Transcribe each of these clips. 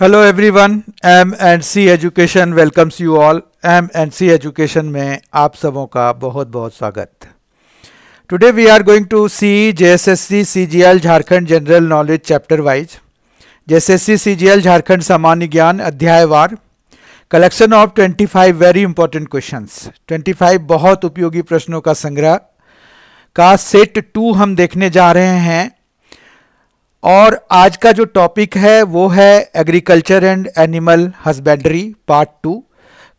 hello everyone M and C education welcomes you all M and C education में आप सबों का बहुत बहुत स्वागत today we are going to see JSSC CGL Jharkhand general knowledge chapter wise JSSC CGL Jharkhand सामान्य ज्ञान अध्यायवार collection of 25 very important questions 25 बहुत उपयोगी प्रश्नों का संग्रह का सेट टू हम देखने जा रहे हैं और आज का जो टॉपिक है वो है agriculture and animal husbandry part two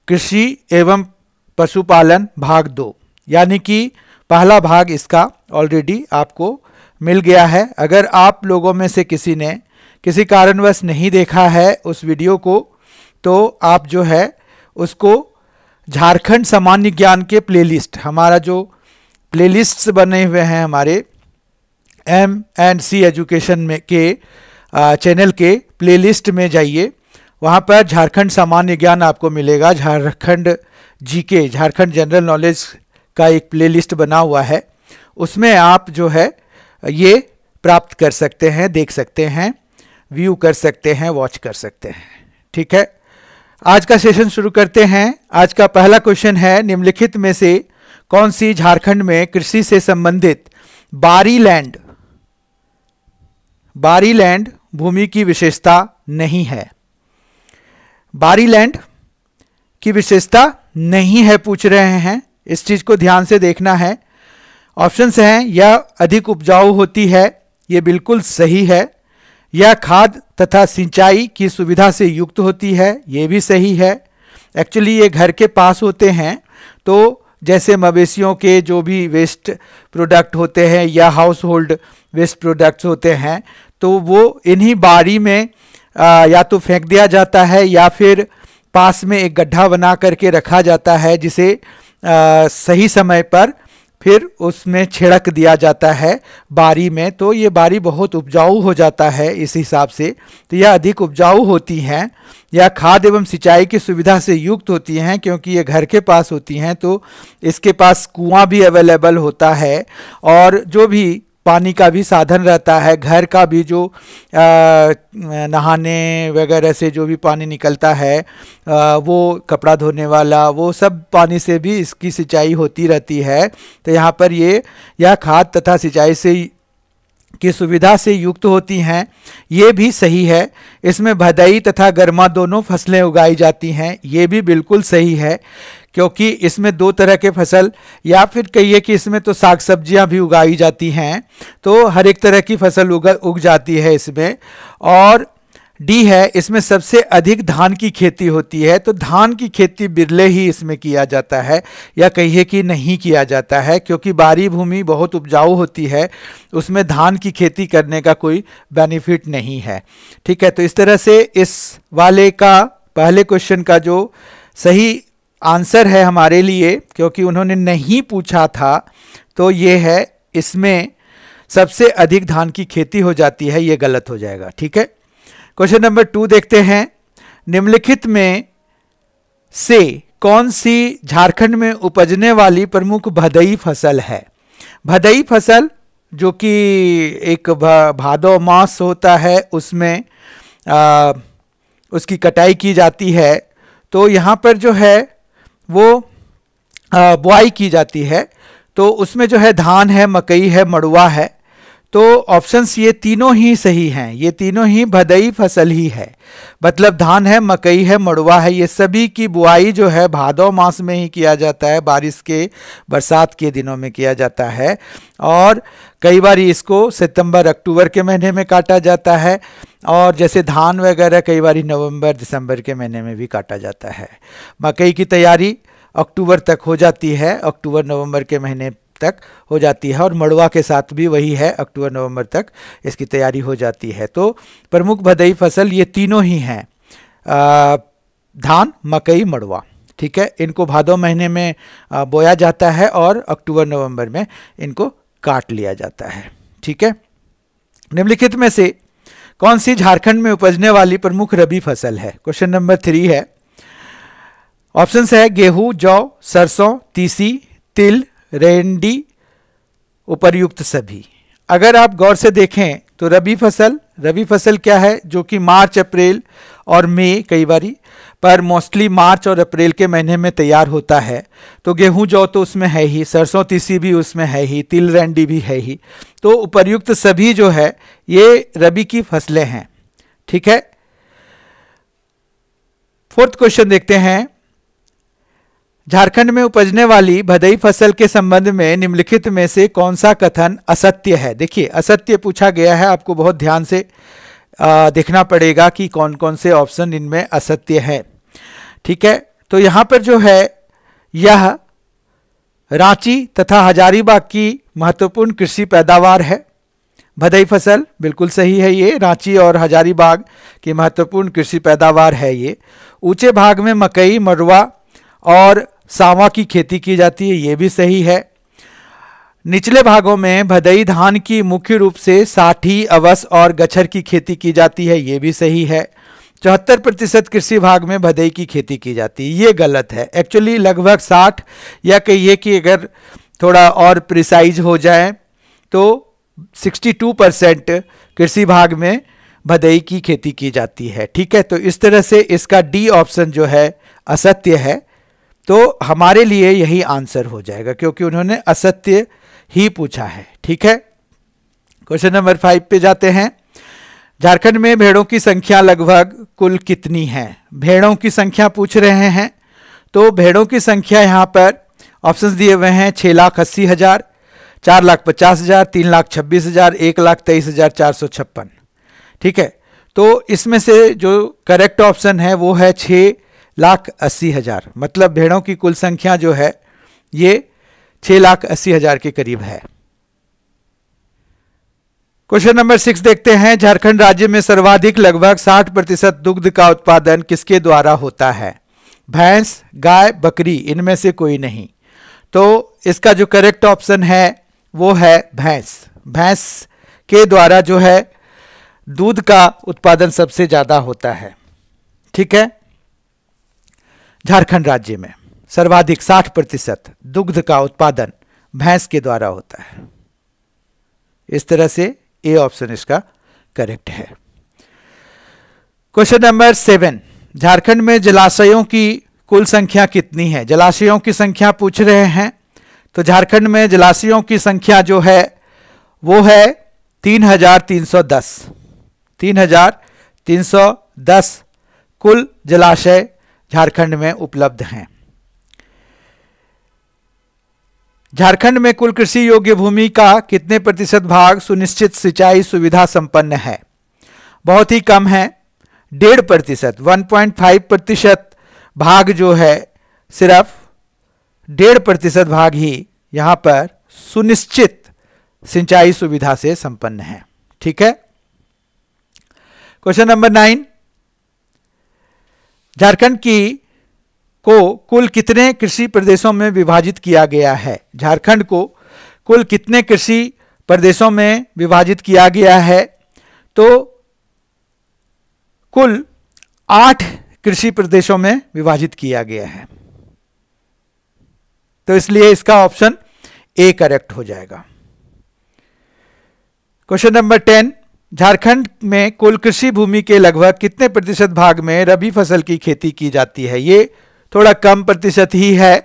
कृषि एवं पशुपालन भाग दो यानी कि पहला भाग इसका ऑलरेडी आपको मिल गया है अगर आप लोगों में से किसी ने किसी कारणवश नहीं देखा है उस वीडियो को तो आप जो है उसको झारखंड सामान्य ज्ञान के प्लेलिस्ट हमारा जो प्लेलिस्ट्स बने हुए हैं हमारे एम एंड सी एजुकेशन में के चैनल के प्लेलिस्ट में जाइए वहाँ पर झारखंड सामान्य ज्ञान आपको मिलेगा Jharkhand GK Jharkhand general knowledge का एक प्लेलिस्ट बना हुआ है उसमें आप जो है ये प्राप्त कर सकते हैं देख सकते हैं व्यू कर सकते हैं वॉच कर सकते हैं ठीक है आज का सेशन शुरू करते हैं आज का पहला क्वेश्चन है निम्नलिखित में से कौन सी झारखंड में कृषि से संबंधित बारी लैंड बारी लैंड भूमि की विशेषता नहीं है बारी लैंड की विशेषता नहीं है पूछ रहे हैं इस चीज़ को ध्यान से देखना है ऑप्शन हैं यह अधिक उपजाऊ होती है ये बिल्कुल सही है यह खाद तथा सिंचाई की सुविधा से युक्त होती है ये भी सही है एक्चुअली ये घर के पास होते हैं तो जैसे मवेशियों के जो भी वेस्ट प्रोडक्ट होते हैं या हाउस होल्ड वेस्ट प्रोडक्ट्स होते हैं तो वो इन्हीं बाड़ी में आ, या तो फेंक दिया जाता है या फिर पास में एक गड्ढा बना करके रखा जाता है जिसे आ, सही समय पर फिर उसमें छिड़क दिया जाता है बारी में तो ये बारी बहुत उपजाऊ हो जाता है इस हिसाब से तो यह अधिक उपजाऊ होती हैं या खाद एवं सिंचाई की सुविधा से युक्त होती हैं क्योंकि ये घर के पास होती हैं तो इसके पास कुआं भी अवेलेबल होता है और जो भी पानी का भी साधन रहता है घर का भी जो आ, नहाने वगैरह से जो भी पानी निकलता है आ, वो कपड़ा धोने वाला वो सब पानी से भी इसकी सिंचाई होती रहती है तो यहाँ पर ये यह खाद तथा सिंचाई से की सुविधा से युक्त होती हैं ये भी सही है इसमें भदई तथा गर्मा दोनों फसलें उगाई जाती हैं ये भी बिल्कुल सही है क्योंकि इसमें दो तरह के फसल या फिर कहिए कि इसमें तो साग सब्जियां भी उगाई जाती हैं तो हर एक तरह की फसल उग उग जाती है इसमें और डी है इसमें सबसे अधिक धान की खेती होती है तो धान की खेती बिरले ही इसमें किया जाता है या कहिए कि नहीं किया जाता है क्योंकि बारी भूमि बहुत उपजाऊ होती है उसमें धान की खेती करने का कोई बेनिफिट नहीं है ठीक है तो इस तरह से इस वाले का पहले क्वेश्चन का जो सही आंसर है हमारे लिए क्योंकि उन्होंने नहीं पूछा था तो ये है इसमें सबसे अधिक धान की खेती हो जाती है ये गलत हो जाएगा ठीक है क्वेश्चन नंबर टू देखते हैं निम्नलिखित में से कौन सी झारखंड में उपजने वाली प्रमुख भदई फसल है भदई फसल जो कि एक भादो मास होता है उसमें आ, उसकी कटाई की जाती है तो यहाँ पर जो है वो बुआई की जाती है तो उसमें जो है धान है मकई है मड़ुआ है तो ऑप्शंस ये तीनों ही सही हैं ये तीनों ही भदई फसल ही है मतलब धान है मकई है मड़ुआ है ये सभी की बुआई जो है भादव मास में ही किया जाता है बारिश के बरसात के दिनों में किया जाता है और कई बार इसको सितंबर अक्टूबर के महीने में काटा जाता है और जैसे धान वगैरह कई बार नवंबर दिसंबर के महीने में भी काटा जाता है मकई की तैयारी अक्टूबर तक हो जाती है अक्टूबर नवंबर के महीने तक हो जाती है और मड़वा के साथ भी वही है अक्टूबर नवंबर तक इसकी तैयारी हो जाती है तो प्रमुख भदई फसल ये तीनों ही हैं धान मकई मड़वा ठीक है इनको भादो महीने में बोया जाता है और अक्टूबर नवंबर में इनको काट लिया जाता है ठीक है निम्नलिखित में से कौन सी झारखंड में उपजने वाली प्रमुख रबी फसल है क्वेश्चन नंबर थ्री है ऑप्शन है गेहूं जौ सरसों तीसी तिल रेंडी उपरयुक्त सभी अगर आप गौर से देखें तो रबी फसल रबी फसल क्या है जो कि मार्च अप्रैल और मई कई बारी पर मोस्टली मार्च और अप्रैल के महीने में तैयार होता है तो गेहूं जौ तो उसमें है ही सरसों तीसी भी उसमें है ही तिल रेंडी भी है ही तो उपर्युक्त सभी जो है ये रबी की फसलें हैं ठीक है फोर्थ क्वेश्चन देखते हैं झारखंड में उपजने वाली भदई फसल के संबंध में निम्नलिखित में से कौन सा कथन असत्य है देखिए असत्य पूछा गया है आपको बहुत ध्यान से आ, देखना पड़ेगा कि कौन कौन से ऑप्शन इनमें असत्य है ठीक है तो यहाँ पर जो है यह रांची तथा हजारीबाग की महत्वपूर्ण कृषि पैदावार है भदई फसल बिल्कुल सही है ये रांची और हजारीबाग की महत्वपूर्ण कृषि पैदावार है ये ऊंचे भाग में मकई मरुआ और सावा की खेती की जाती है ये भी सही है निचले भागों में भदई धान की मुख्य रूप से साठी अवस और गछर की खेती की जाती है ये भी सही है चौहत्तर प्रतिशत कृषि भाग में भदई की खेती की जाती है ये गलत है एक्चुअली लगभग साठ या कहिए कि अगर थोड़ा और प्रिसाइज हो जाए तो 62 परसेंट कृषि भाग में भदई की खेती की जाती है ठीक है तो इस तरह से इसका डी ऑप्शन जो है असत्य है तो हमारे लिए यही आंसर हो जाएगा क्योंकि उन्होंने असत्य ही पूछा है ठीक है क्वेश्चन नंबर फाइव पे जाते हैं झारखंड में भेड़ों की संख्या लगभग कुल कितनी है भेड़ों की संख्या पूछ रहे हैं तो भेड़ों की संख्या यहाँ पर ऑप्शन दिए हुए हैं छः लाख अस्सी हज़ार चार लाख पचास हज़ार तीन लाख छब्बीस हज़ार एक लाख तेईस हज़ार चार सौ छप्पन ठीक है तो इसमें से जो करेक्ट ऑप्शन है वो है छः लाख अस्सी हज़ार मतलब भेड़ों की कुल संख्या जो है ये छः लाख अस्सी हज़ार के करीब है क्वेश्चन नंबर सिक्स देखते हैं झारखंड राज्य में सर्वाधिक लगभग 60 प्रतिशत दुग्ध का उत्पादन किसके द्वारा होता है भैंस गाय बकरी इनमें से कोई नहीं तो इसका जो करेक्ट ऑप्शन है वो है भैंस भैंस के द्वारा जो है दूध का उत्पादन सबसे ज़्यादा होता है ठीक है झारखंड राज्य में सर्वाधिक 60 प्रतिशत दुग्ध का उत्पादन भैंस के द्वारा होता है इस तरह से ए ऑप्शन इसका करेक्ट है क्वेश्चन नंबर सेवन झारखंड में जलाशयों की कुल संख्या कितनी है जलाशयों की संख्या पूछ रहे हैं तो झारखंड में जलाशयों की संख्या जो है वो है तीन हजार तीन सौ दस तीन हजार तीन सौ दस कुल जलाशय झारखंड में उपलब्ध हैं झारखंड में कुल कृषि योग्य भूमि का कितने प्रतिशत भाग सुनिश्चित सिंचाई सुविधा संपन्न है बहुत ही कम है डेढ़ प्रतिशत वन पॉइंट फाइव प्रतिशत भाग जो है सिर्फ डेढ़ प्रतिशत भाग ही यहाँ पर सुनिश्चित सिंचाई सुविधा से संपन्न है ठीक है क्वेश्चन नंबर नाइन झारखंड की को कुल कितने कृषि प्रदेशों में विभाजित किया गया है झारखंड को कुल कितने कृषि प्रदेशों में विभाजित किया गया है तो कुल आठ कृषि प्रदेशों में विभाजित किया गया है तो इसलिए इसका ऑप्शन ए करेक्ट हो जाएगा क्वेश्चन नंबर टेन झारखंड में कुल कृषि भूमि के लगभग कितने प्रतिशत भाग में रबी फसल की खेती की जाती है यह थोड़ा कम प्रतिशत ही है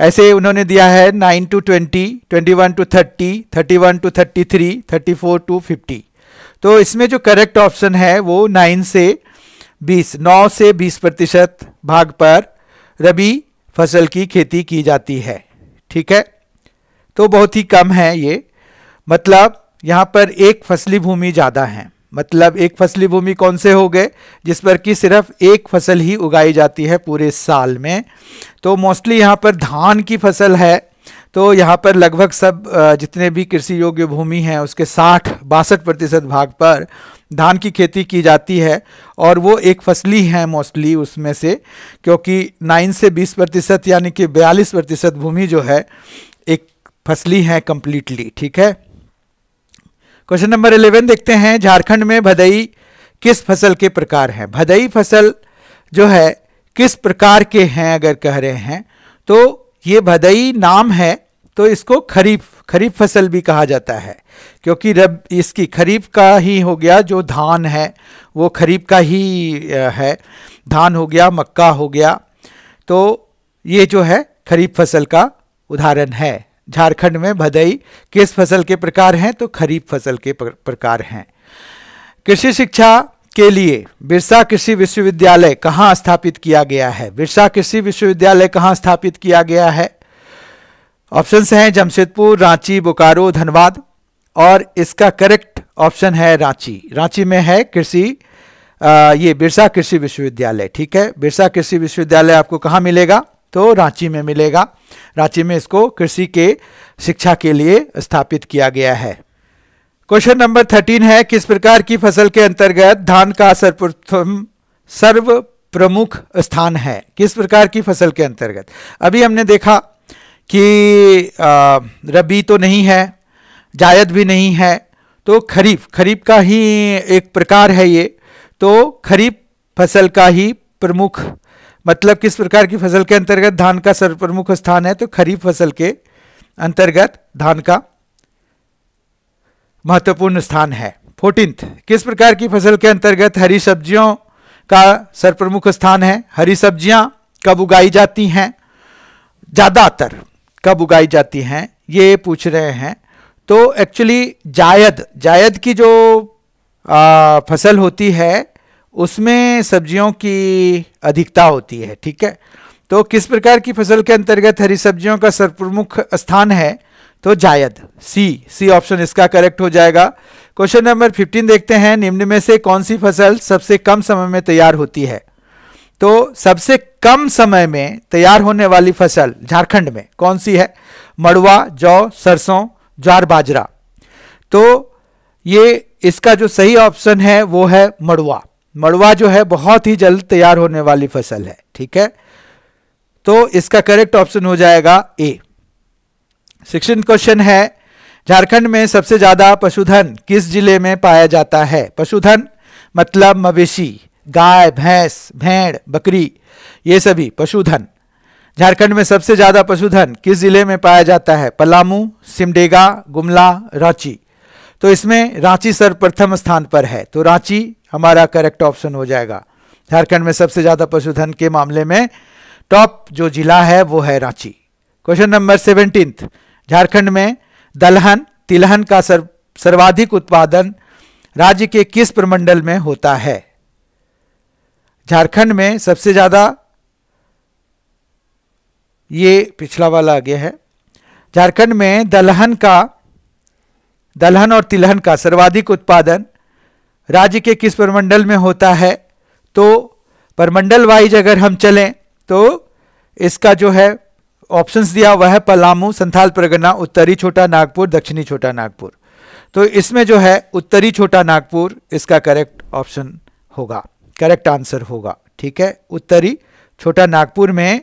ऐसे उन्होंने दिया है nine to twenty twenty one to thirty thirty one to thirty three thirty four to fifty तो इसमें जो करेक्ट ऑप्शन है वो नाइन से बीस नौ से बीस प्रतिशत भाग पर रबी फसल की खेती की जाती है ठीक है तो बहुत ही कम है ये मतलब यहाँ पर एक फसली भूमि ज़्यादा है मतलब एक फसली भूमि कौन से हो गए जिस पर कि सिर्फ एक फसल ही उगाई जाती है पूरे साल में तो मोस्टली यहाँ पर धान की फसल है तो यहाँ पर लगभग सब जितने भी कृषि योग्य भूमि हैं उसके साठ बासठ प्रतिशत भाग पर धान की खेती की जाती है और वो एक फसली है मोस्टली उसमें से क्योंकि नाइन से बीस प्रतिशत यानी कि बयालीस प्रतिशत भूमि जो है एक फसली है कम्प्लीटली ठीक है क्वेश्चन नंबर इलेवन देखते हैं झारखंड में भदई किस फसल के प्रकार है भदई फसल जो है किस प्रकार के हैं अगर कह रहे हैं तो ये भदई नाम है तो इसको खरीफ खरीफ फसल भी कहा जाता है क्योंकि रब इसकी खरीफ का ही हो गया जो धान है वो खरीफ का ही है धान हो गया मक्का हो गया तो ये जो है खरीफ फसल का उदाहरण है झारखंड में भदई किस फसल के प्रकार हैं तो खरीफ फसल के प्रकार हैं कृषि शिक्षा के लिए बिरसा कृषि विश्वविद्यालय कहाँ स्थापित किया गया है बिरसा कृषि विश्वविद्यालय कहाँ स्थापित किया गया है ऑप्शंस हैं जमशेदपुर रांची बोकारो धनबाद और इसका करेक्ट ऑप्शन है रांची रांची में है कृषि ये बिरसा कृषि विश्वविद्यालय ठीक है बिरसा कृषि विश्वविद्यालय आपको कहाँ मिलेगा तो रांची में मिलेगा रांची में इसको कृषि के शिक्षा के लिए स्थापित किया गया है क्वेश्चन नंबर थर्टीन है किस प्रकार की फसल के अंतर्गत धान का सर्वप्रथम सर्व प्रमुख स्थान है किस प्रकार की फसल के अंतर्गत अभी हमने देखा कि रबी तो नहीं है जायद भी नहीं है तो खरीफ खरीफ का ही एक प्रकार है ये तो खरीफ फसल का ही प्रमुख मतलब किस प्रकार की फसल के अंतर्गत धान का सर्वप्रमुख स्थान है तो खरीफ फसल के अंतर्गत धान का महत्वपूर्ण स्थान है फोर्टींथ किस प्रकार की फसल के अंतर्गत हरी सब्जियों का सर्वप्रमुख स्थान है हरी सब्जियां कब उगाई जाती हैं ज़्यादातर कब उगाई जाती हैं ये पूछ रहे हैं तो एक्चुअली जायद जायद की जो आ, फसल होती है उसमें सब्जियों की अधिकता होती है ठीक है तो किस प्रकार की फसल के अंतर्गत हरी सब्जियों का सर्वप्रमुख स्थान है तो जायद सी सी ऑप्शन इसका करेक्ट हो जाएगा क्वेश्चन नंबर 15 देखते हैं निम्न में से कौन सी फसल सबसे कम समय में तैयार होती है तो सबसे कम समय में तैयार होने वाली फसल झारखंड में कौन सी है मड़ुआ जौ सरसों ज्वार बाजरा तो ये इसका जो सही ऑप्शन है वो है मड़ुआ मड़वा जो है बहुत ही जल्द तैयार होने वाली फसल है ठीक है तो इसका करेक्ट ऑप्शन हो जाएगा ए सिक्सटीन क्वेश्चन है झारखंड में सबसे ज्यादा पशुधन किस जिले में पाया जाता है पशुधन मतलब मवेशी गाय भैंस भेड़ बकरी ये सभी पशुधन झारखंड में सबसे ज्यादा पशुधन किस जिले में पाया जाता है पलामू सिमडेगा गुमला रांची तो इसमें रांची सर्वप्रथम स्थान पर है तो रांची हमारा करेक्ट ऑप्शन हो जाएगा झारखंड में सबसे ज़्यादा पशुधन के मामले में टॉप जो जिला है वो है Ranchi question number seventeen Jharkhand में दलहन तिलहन का सर, सर्वाधिक उत्पादन राज्य के किस प्रमंडल में होता है झारखंड में सबसे ज़्यादा ये पिछला वाला आगे है झारखंड में दलहन का दलहन और तिलहन का सर्वाधिक उत्पादन राज्य के किस परमंडल में होता है तो परमंडल वाइज अगर हम चलें तो इसका जो है ऑप्शंस दिया हुआ है पलामू संथाल परगना उत्तरी छोटा नागपुर दक्षिणी छोटा नागपुर तो इसमें जो है उत्तरी छोटा नागपुर इसका करेक्ट ऑप्शन होगा करेक्ट आंसर होगा ठीक है उत्तरी छोटा नागपुर में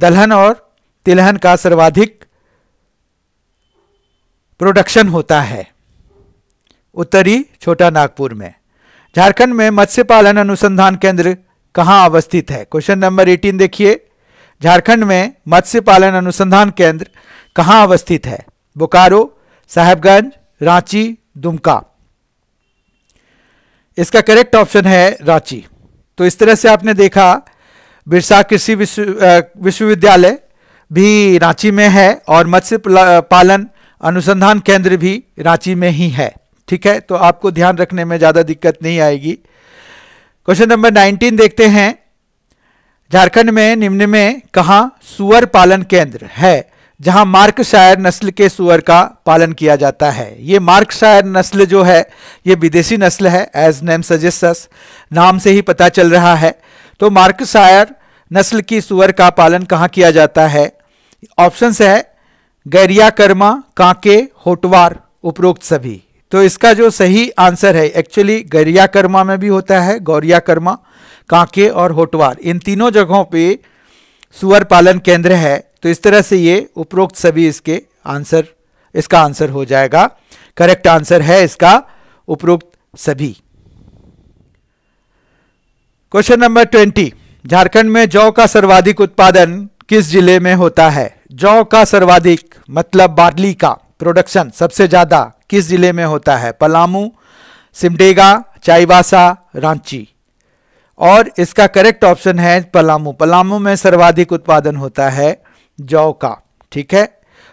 दलहन और तिलहन का सर्वाधिक प्रोडक्शन होता है उत्तरी छोटा नागपुर में झारखंड में मत्स्य पालन अनुसंधान केंद्र कहाँ अवस्थित है क्वेश्चन नंबर 18 देखिए झारखंड में मत्स्य पालन अनुसंधान केंद्र कहाँ अवस्थित है बोकारो साहेबगंज रांची दुमका इसका करेक्ट ऑप्शन है रांची तो इस तरह से आपने देखा बिरसा कृषि विश्वविद्यालय भी रांची में है और मत्स्य पालन अनुसंधान केंद्र भी रांची में ही है ठीक है तो आपको ध्यान रखने में ज़्यादा दिक्कत नहीं आएगी क्वेश्चन नंबर नाइनटीन देखते हैं झारखंड में निम्न में कहा सुअर पालन केंद्र है जहां मार्कशायर नस्ल के सुअर का पालन किया जाता है ये मार्कशायर नस्ल जो है ये विदेशी नस्ल है एज नेम सजेस नाम से ही पता चल रहा है तो मार्कशायर नस्ल की सुअर का पालन कहाँ किया जाता है ऑप्शन है गैरिया कर्मा कांके होटवार उपरोक्त सभी तो इसका जो सही आंसर है एक्चुअली गरिया कर्मा में भी होता है गौरिया कर्मा कांके और होटवार इन तीनों जगहों पे सुअर पालन केंद्र है तो इस तरह से ये उपरोक्त सभी इसके आंसर इसका आंसर हो जाएगा करेक्ट आंसर है इसका उपरोक्त सभी क्वेश्चन नंबर ट्वेंटी झारखंड में जौ का सर्वाधिक उत्पादन किस जिले में होता है जौ का सर्वाधिक मतलब बाडली का प्रोडक्शन सबसे ज्यादा किस ज़िले में होता है पलामू सिमडेगा चाईबासा रांची और इसका करेक्ट ऑप्शन है पलामू पलामू में सर्वाधिक उत्पादन होता है जौ का ठीक है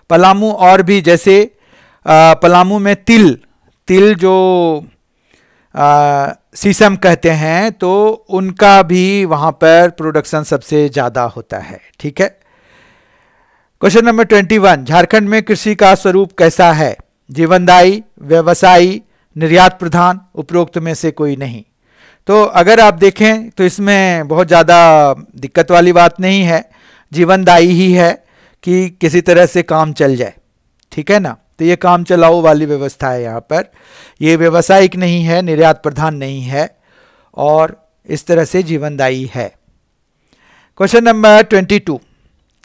पलामू और भी जैसे आ, पलामू में तिल तिल जो सीसम कहते हैं तो उनका भी वहाँ पर प्रोडक्शन सबसे ज़्यादा होता है ठीक है question number twenty one Jharkhand में कृषि का स्वरूप कैसा है जीवनदायी व्यवसायी निर्यात प्रधान उपरोक्त में से कोई नहीं तो अगर आप देखें तो इसमें बहुत ज़्यादा दिक्कत वाली बात नहीं है जीवनदायी ही है कि किसी तरह से काम चल जाए ठीक है ना तो ये काम चलाओ वाली व्यवस्था है यहाँ पर ये व्यवसायिक नहीं है निर्यात प्रधान नहीं है और इस तरह से जीवनदायी है क्वेश्चन नंबर ट्वेंटी टू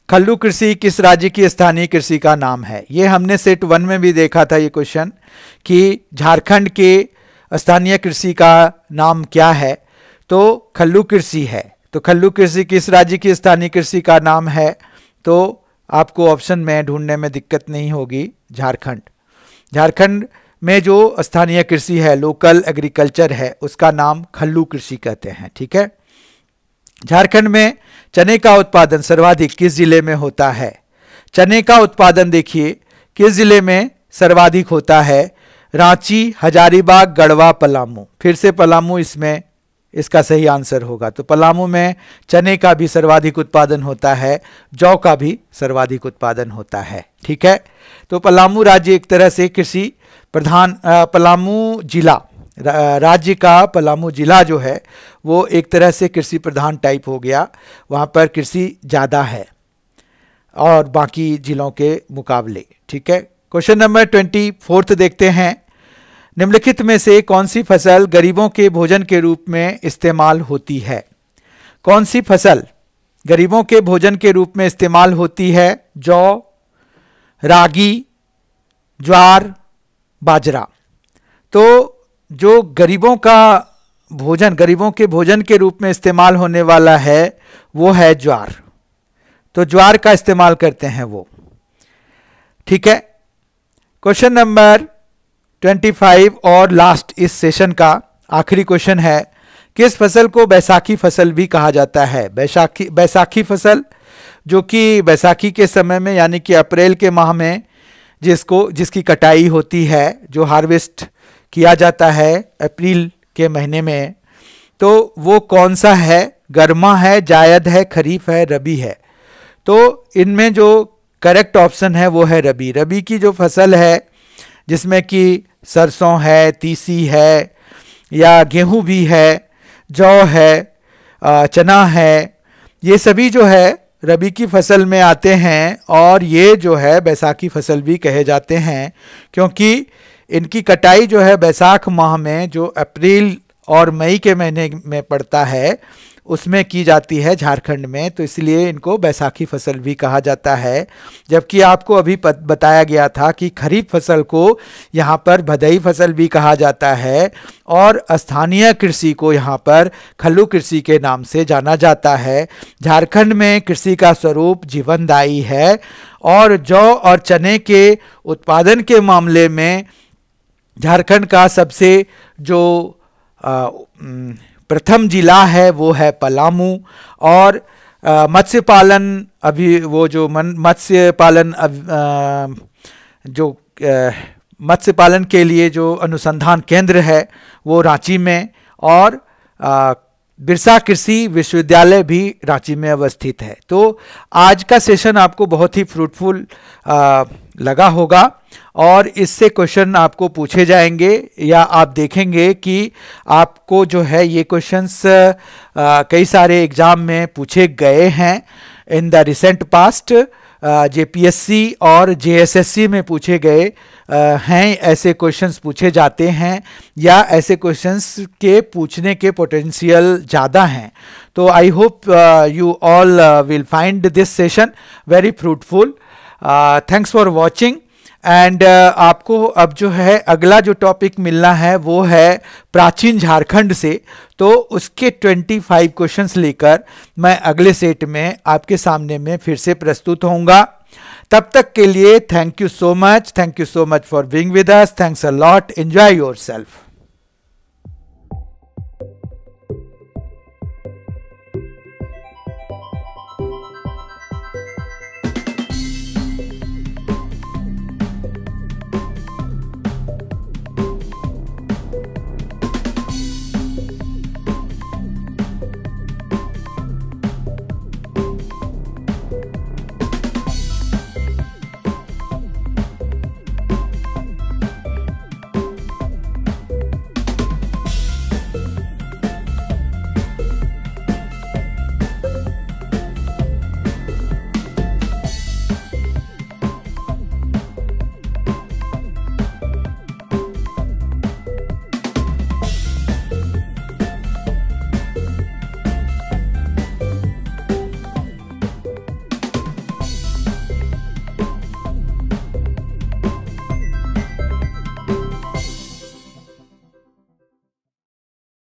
खल्लू कृषि किस राज्य की स्थानीय कृषि का नाम है ये हमने सेट वन में भी देखा था ये क्वेश्चन कि झारखंड के स्थानीय कृषि का नाम क्या है तो खल्लू कृषि है तो खल्लू कृषि किस राज्य की स्थानीय कृषि का नाम है तो आपको ऑप्शन में ढूंढने में दिक्कत नहीं होगी झारखंड झारखंड में जो स्थानीय कृषि है लोकल एग्रीकल्चर है उसका नाम खल्लू कृषि कहते हैं ठीक है झारखंड में चने का उत्पादन सर्वाधिक किस जिले में होता है चने का उत्पादन देखिए किस जिले में सर्वाधिक होता है रांची हजारीबाग गढ़वा पलामू फिर से पलामू इसमें इसका सही आंसर होगा तो पलामू में चने का भी सर्वाधिक उत्पादन होता है जौ का भी सर्वाधिक उत्पादन होता है ठीक है तो पलामू राज्य एक तरह से कृषि प्रधान पलामू जिला राज्य का पलामू ज़िला जो है वो एक तरह से कृषि प्रधान टाइप हो गया वहाँ पर कृषि ज़्यादा है और बाकी ज़िलों के मुकाबले ठीक है क्वेश्चन नंबर ट्वेंटी फोर्थ देखते हैं निम्नलिखित में से कौन सी फसल गरीबों के भोजन के रूप में इस्तेमाल होती है कौन सी फसल गरीबों के भोजन के रूप में इस्तेमाल होती है जौ रागी ज्वार बाजरा तो जो गरीबों का भोजन गरीबों के भोजन के रूप में इस्तेमाल होने वाला है वो है ज्वार तो ज्वार का इस्तेमाल करते हैं वो ठीक है क्वेश्चन नंबर 25 और लास्ट इस सेशन का आखिरी क्वेश्चन है किस फसल को बैसाखी फसल भी कहा जाता है बैसाखी बैसाखी फसल जो कि बैसाखी के समय में यानी कि अप्रैल के माह में जिसको जिसकी कटाई होती है जो हार्वेस्ट किया जाता है अप्रैल के महीने में तो वो कौन सा है गर्मा है जायद है खरीफ है रबी है तो इनमें जो करेक्ट ऑप्शन है वो है रबी रबी की जो फसल है जिसमें कि सरसों है तीसी है या गेहूं भी है जौ है चना है ये सभी जो है रबी की फसल में आते हैं और ये जो है बैसाखी फसल भी कहे जाते हैं क्योंकि इनकी कटाई जो है बैसाख माह में जो अप्रैल और मई के महीने में पड़ता है उसमें की जाती है झारखंड में तो इसलिए इनको बैसाखी फसल भी कहा जाता है जबकि आपको अभी बताया गया था कि खरीफ फसल को यहाँ पर भदई फसल भी कहा जाता है और स्थानीय कृषि को यहाँ पर खल्लू कृषि के नाम से जाना जाता है झारखंड में कृषि का स्वरूप जीवनदायी है और जौ और चने के उत्पादन के मामले में झारखंड का सबसे जो प्रथम जिला है वो है पलामू और मत्स्य पालन अभी वो जो मन मत्स्य पालन जो मत्स्य पालन के लिए जो अनुसंधान केंद्र है वो रांची में और बिरसा कृषि विश्वविद्यालय भी रांची में अवस्थित है तो आज का सेशन आपको बहुत ही फ्रूटफुल लगा होगा और इससे क्वेश्चन आपको पूछे जाएंगे या आप देखेंगे कि आपको जो है ये क्वेश्चंस कई सारे एग्ज़ाम में पूछे गए हैं in the recent past JPSC और जेएसएससी में पूछे गए हैं ऐसे क्वेश्चंस पूछे जाते हैं या ऐसे क्वेश्चंस के पूछने के पोटेंशियल ज़्यादा हैं तो I hope you all will find this session very fruitful thanks for watching and आपको अब जो है अगला जो टॉपिक मिलना है वो है प्राचीन झारखंड से तो उसके 25 क्वेश्चंस लेकर मैं अगले सेट में आपके सामने में फिर से प्रस्तुत होऊंगा तब तक के लिए thank you so much thank you so much for being with us thanks a lot enjoy your self